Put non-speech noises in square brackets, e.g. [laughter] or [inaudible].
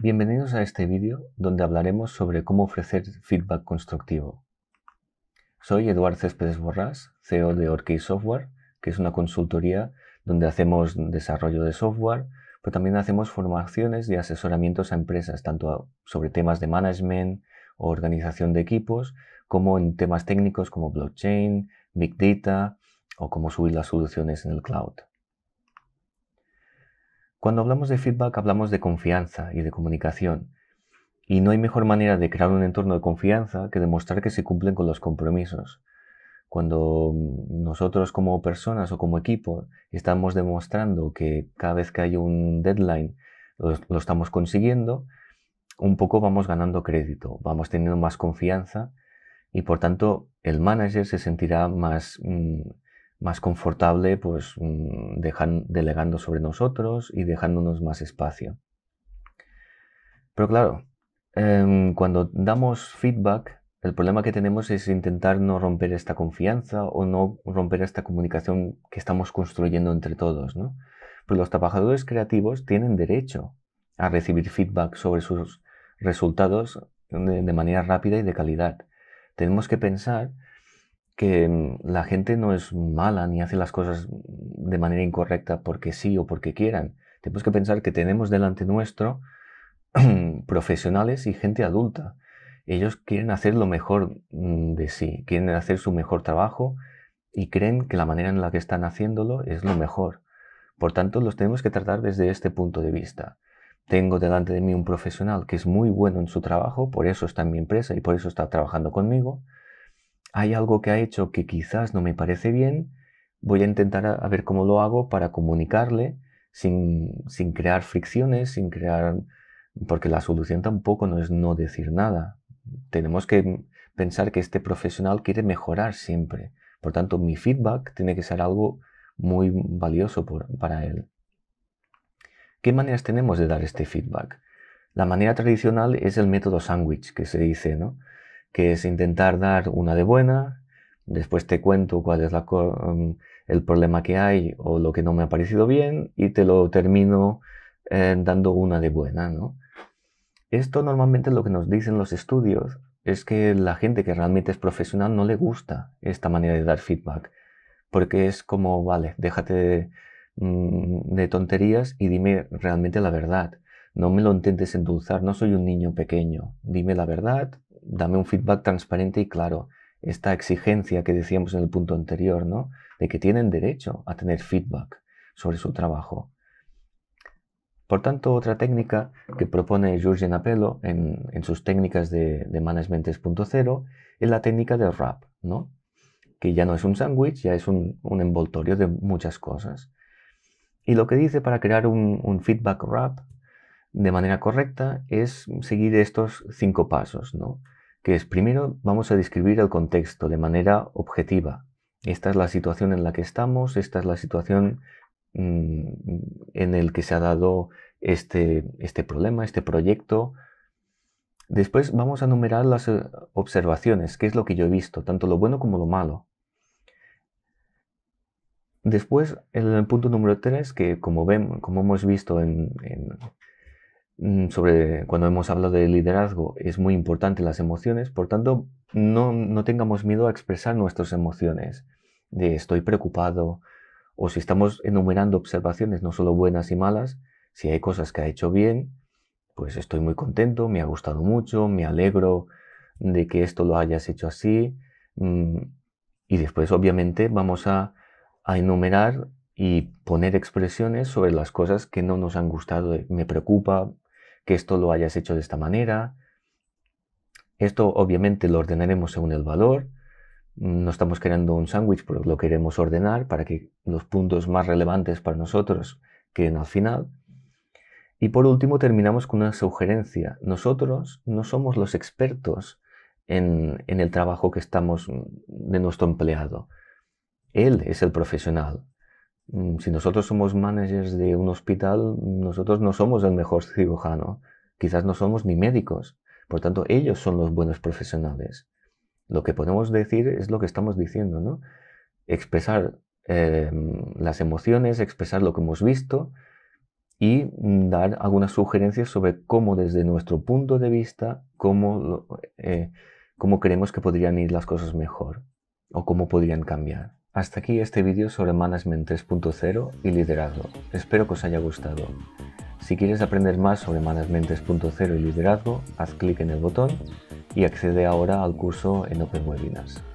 Bienvenidos a este vídeo donde hablaremos sobre cómo ofrecer feedback constructivo. Soy Eduard Céspedes Borrás, CEO de Orkey Software, que es una consultoría donde hacemos desarrollo de software, pero también hacemos formaciones y asesoramientos a empresas, tanto sobre temas de management o organización de equipos, como en temas técnicos como blockchain, big data o cómo subir las soluciones en el cloud. Cuando hablamos de feedback hablamos de confianza y de comunicación. Y no hay mejor manera de crear un entorno de confianza que demostrar que se cumplen con los compromisos. Cuando nosotros como personas o como equipo estamos demostrando que cada vez que hay un deadline lo, estamos consiguiendo, un poco vamos ganando crédito, vamos teniendo más confianza y por tanto el manager se sentirá más mm, más confortable, pues mm, delegando sobre nosotros y dejándonos más espacio. Pero claro, em, cuando damos feedback, el problema que tenemos es intentar no romper esta confianza o no romper esta comunicación que estamos construyendo entre todos, ¿no? Pues los trabajadores creativos tienen derecho a recibir feedback sobre sus resultados de manera rápida y de calidad. Tenemos que pensar que mm, la gente no es mala ni hace las cosas de manera incorrecta porque sí o porque quieran. Tenemos que pensar que tenemos delante nuestro [clears throat] profesionales y gente adulta. Ellos quieren hacer lo mejor mm, de sí, quieren hacer su mejor trabajo y creen que la manera en la que están haciéndolo es lo mejor. Por tanto, los tenemos que tratar desde este punto de vista. Tengo delante de mí un profesional que es muy bueno en su trabajo, por eso está en mi empresa y por eso está trabajando conmigo, hay algo que ha hecho que quizás no me parece bien, voy a intentar a, ver cómo lo hago para comunicarle sin, crear fricciones, sin crear... porque la solución tampoco no es no decir nada. Tenemos que pensar que este profesional quiere mejorar siempre. Por tanto, mi feedback tiene que ser algo muy valioso para él. ¿Qué maneras tenemos de dar este feedback? La manera tradicional es el método sandwich que se dice, ¿no? que es intentar dar una de buena, después te cuento cuál es mm, el problema que hay o lo que no me ha parecido bien y te lo termino eh, dando una de buena, ¿no? Esto normalmente lo que nos dicen los estudios es que la gente que realmente es profesional no le gusta esta manera de dar feedback, porque es como, vale, déjate de mm, tonterías y dime realmente la verdad. No me lo intentes endulzar, no soy un niño pequeño. Dime la verdad, dame un feedback transparente y claro. Esta exigencia que decíamos en el punto anterior, ¿no? De que tienen derecho a tener feedback sobre su trabajo. Por tanto, otra técnica que propone Giorgio Apelo en, sus técnicas de, de Management 3.0 es la técnica del wrap, ¿no? que ya no es un sándwich, ya es un, envoltorio de muchas cosas. Y lo que dice para crear un, un feedback wrap de manera correcta es seguir estos cinco pasos. ¿no? que es primero vamos a describir el contexto de manera objetiva. Esta es la situación en la que estamos, esta es la situación mm, en el que se ha dado este, este problema, este proyecto. Después vamos a numerar las eh, observaciones, qué es lo que yo he visto, tanto lo bueno como lo malo. Después, el punto número 3, que como, como hemos visto en Mm, sobre cuando hemos hablado de liderazgo, es muy importante las emociones, por tanto, no, tengamos miedo a expresar nuestras emociones, de estoy preocupado, o si estamos enumerando observaciones, no solo buenas y malas, si hay cosas que ha hecho bien, pues estoy muy contento, me ha gustado mucho, me alegro de que esto lo hayas hecho así. Mm, y después, obviamente, vamos a, a enumerar y poner expresiones sobre las cosas que no nos han gustado. Me preocupa, que esto lo hayas hecho de esta manera. Esto obviamente lo ordenaremos según el valor. No estamos creando un sándwich, pero lo queremos ordenar para que los puntos más relevantes para nosotros queden al final. Y por último terminamos con una sugerencia. Nosotros no somos los expertos en, en el trabajo que estamos de nuestro empleado. Él es el profesional. Mm, si nosotros somos managers de un hospital, nosotros no somos el mejor [laughs] cirujano, quizás no somos ni médicos. Por tanto, ellos son los buenos profesionales. Lo que podemos decir es lo que estamos diciendo, ¿no? Expresar em, las emociones, expresar lo que hemos visto y dar algunas sugerencias sobre cómo desde nuestro punto de vista, cómo, eh, cómo creemos que podrían ir las cosas mejor o cómo podrían cambiar. Hasta aquí este vídeo sobre Management 3.0 y liderazgo. Espero que os haya gustado. Si quieres aprender más sobre Management 3.0 y liderazgo, haz clic en el botón y accede ahora al curso en Open Webinars.